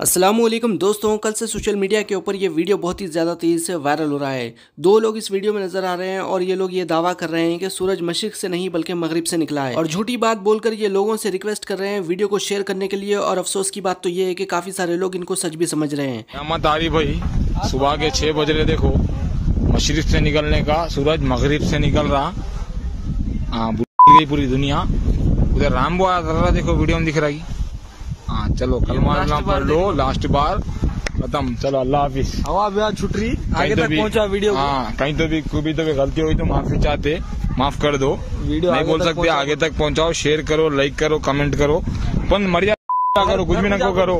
असलम दोस्तों कल से सोशल मीडिया के ऊपर ये वीडियो बहुत ही ज़्यादा तेज़ी से वायरल हो रहा है दो लोग इस वीडियो में नज़र आ रहे हैं और ये लोग ये दावा कर रहे हैं कि सूरज मशरक से नहीं बल्कि मगरब से निकला है और झूठी बात बोलकर ये लोगों से रिक्वेस्ट कर रहे हैं वीडियो को शेयर करने के लिए और अफसोस की बात तो ये है कि काफ़ी सारे लोग इनको सच भी समझ रहे हैं अहमद आरिफ भाई सुबह के छः बज रहे देखो मशरक से निकलने का सूरज मगरब से निकल रहा हाँ, पूरी दुनिया उधर रामबो आ रहा देखो वीडियो में दिख रही हाँ चलो कल नाम पढ़ लो लास्ट बार खत्म चलो अल्लाह हाफिज हवा भी छुट रही आगे तो तक पहुंचा वीडियो हाँ कहीं तो भी कोई भी तो भी गलती हुई तो माफी चाहते माफ कर दो वीडियो नहीं बोल सकते आगे तक पहुंचाओ शेयर करो लाइक करो कमेंट करो पण मरिया करो कुछ भी ना करो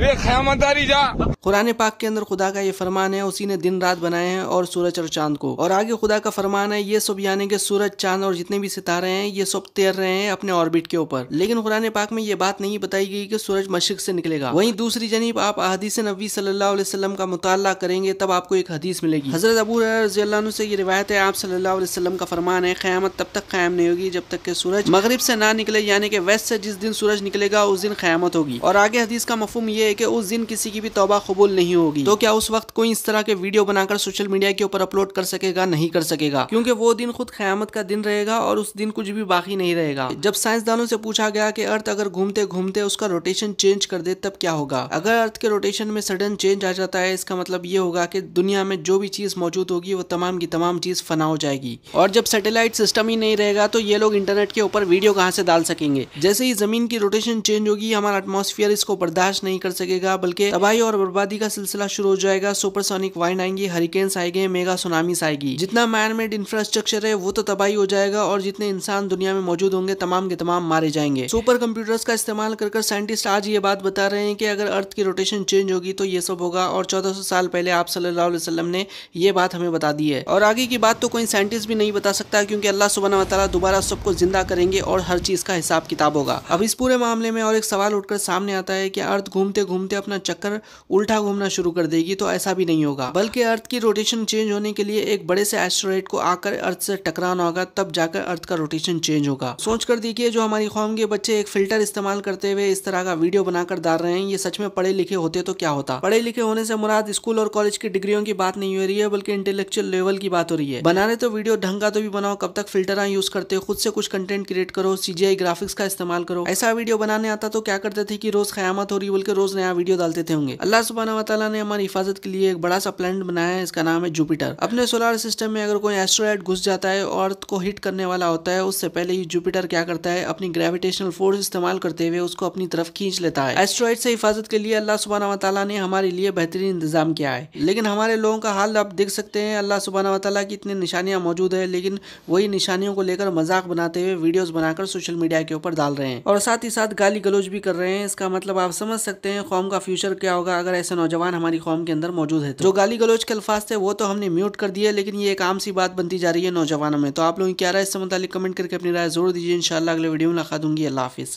खयामतारी जा कुरान पाक के अंदर खुदा का ये फरमान है उसी ने दिन रात बनाए हैं और सूरज और चांद को और आगे खुदा का फरमान है ये सब यानी के सूरज चांद और जितने भी सितारे हैं ये सब तैर रहे हैं अपने ऑर्बिट के ऊपर लेकिन कुरान पाक में ये बात नहीं बताई गई कि सूरज मशिक से निकलेगा वहीं दूसरी जनीब आप हदीस नबी सल्लल्लाहु अलैहि वसल्लम का मुताला करेंगे तब आपको एक हदीस मिलेगी हजरत अबू रजी से ये रिवायत है आप सल्लल्लाहु अलैहि वसल्लम का फरमान है क़यामत तब तक कायम नहीं होगी जब तक के सूरज मगरिब से ना निकले यानी कि वेस्ट से जिस दिन सूरज निकले करेगा उस दिन क़्यामत होगी और आगे हदीस का मफूम यह है कि उस दिन किसी की भी तोबा कबूल नहीं होगी तो क्या उस वक्त कोई इस तरह के वीडियो बनाकर सोशल मीडिया के ऊपर अपलोड कर सकेगा नहीं कर सकेगा क्योंकि वो दिन खुद क़्यामत का दिन रहेगा और उस दिन कुछ भी बाकी नहीं रहेगा जब साइंसदानों से पूछा गया कि अर्थ अगर घूमते घूमते उसका रोटेशन चेंज कर दे तब क्या होगा अगर अर्थ के रोटेशन में सडन चेंज आ जाता है इसका मतलब ये होगा कि दुनिया में जो भी चीज मौजूद होगी वो तमाम की तमाम चीज फना हो जाएगी और जब सैटेलाइट सिस्टम ही नहीं रहेगा तो ये लोग इंटरनेट के ऊपर वीडियो कहाँ से डाल सकेंगे जैसे ही जमीन की रोटेशन कंडीशन चेंज होगी हमारा एटमोसफियर इसको बर्दाश्त नहीं कर सकेगा बल्कि तबाही और बर्बादी का सिलसिला शुरू हो जाएगा सुपरसोनिक वाइन आएंगी हरिकेन्स आएंगे मेगा सुनामीस आएगी जितना मैनमेड इंफ्रास्ट्रक्चर है वो तो तबाही हो जाएगा और जितने इंसान दुनिया में मौजूद होंगे तमाम के तमाम मारे जाएंगे सुपर कंप्यूटर्स का इस्तेमाल कर साइंटिस्ट आज ये बात बता रहे हैं कि अगर अर्थ की रोटेशन चेंज होगी तो ये सब होगा और 1400 साल पहले आप सल्लल्लाहु अलैहि वसल्लम ने ये बात हमें बता दी है और आगे की बात तो कोई साइंटिस्ट भी नहीं बता सकता क्योंकि अल्लाह सुबह दोबारा सबको जिंदा करेंगे और हर चीज का हिसाब किताब होगा अब इस पूरे मामले मामले में और एक सवाल उठकर सामने आता है कि अर्थ घूमते घूमते अपना चक्कर उल्टा घूमना शुरू कर देगी तो ऐसा भी नहीं होगा बल्कि अर्थ की रोटेशन चेंज होने के लिए एक बड़े से एस्ट्रॉइड को आकर अर्थ से टकराना होगा तब जाकर अर्थ का रोटेशन चेंज होगा सोच कर देखिए जो हमारी कौम के बच्चे एक फिल्टर इस्तेमाल करते हुए इस तरह का वीडियो बनाकर डाल रहे हैं ये सच में पढ़े लिखे होते तो क्या होता पढ़े लिखे होने से मुराद स्कूल और कॉलेज की डिग्रियों की बात नहीं हो रही है बल्कि इंटेलेक्चुअल लेवल की बात हो रही है बना रहे तो वीडियो ढंग का तो भी बनाओ कब तक फिल्टर यूज करते हो खुद से कुछ कंटेंट क्रिएट करो सीजीआई ग्राफिक्स का इस्तेमाल करो ऐसा वीडियो बनाने आता तो क्या करते थे कि रोज खयामत हो रही बोल के रोज नया वीडियो डालते थे होंगे अल्लाह सुबहाना ने हमारी हिफाजत के लिए एक बड़ा सा प्लान बनाया है इसका नाम है जुपिटर अपने सोलर सिस्टम में अगर कोई एस्ट्रॉयड घुस जाता है और अर्थ को हिट करने वाला होता है उससे पहले ही जुपिटर क्या करता है अपनी ग्रेविटेशनल फोर्स इस्तेमाल करते हुए उसको अपनी तरफ खींच लेता है एस्ट्रॉयड से हिफाजत के लिए अल्लाह सुबहाना तला ने हमारे लिए बेहतरीन इंतजाम किया है लेकिन हमारे लोगों का हाल आप देख सकते हैं अल्लाह सुबहाना वाली की इतनी निशानियां मौजूद है लेकिन वही निशानियों को लेकर मजाक बनाते हुए वीडियोज बनाकर सोशल मीडिया के ऊपर डाल रहे हैं और साथ ही साथ गाली गलोच भी कर रहे हैं इसका मतलब आप समझ सकते हैं कौम का फ्यूचर क्या होगा अगर ऐसे नौजवान हमारी कौम के अंदर मौजूद है तो जो गाली गलोच के अल्फाज थे वो तो हमने म्यूट कर दिया लेकिन ये एक आम सी बात बनती जा रही है नौजवानों में तो आप लोगों की क्या राय इससे मुतालिक कमेंट करके अपनी राय जरूर दीजिए इंशाल्लाह अगले वीडियो में लखा दूंगी अल्लाह हाफिज़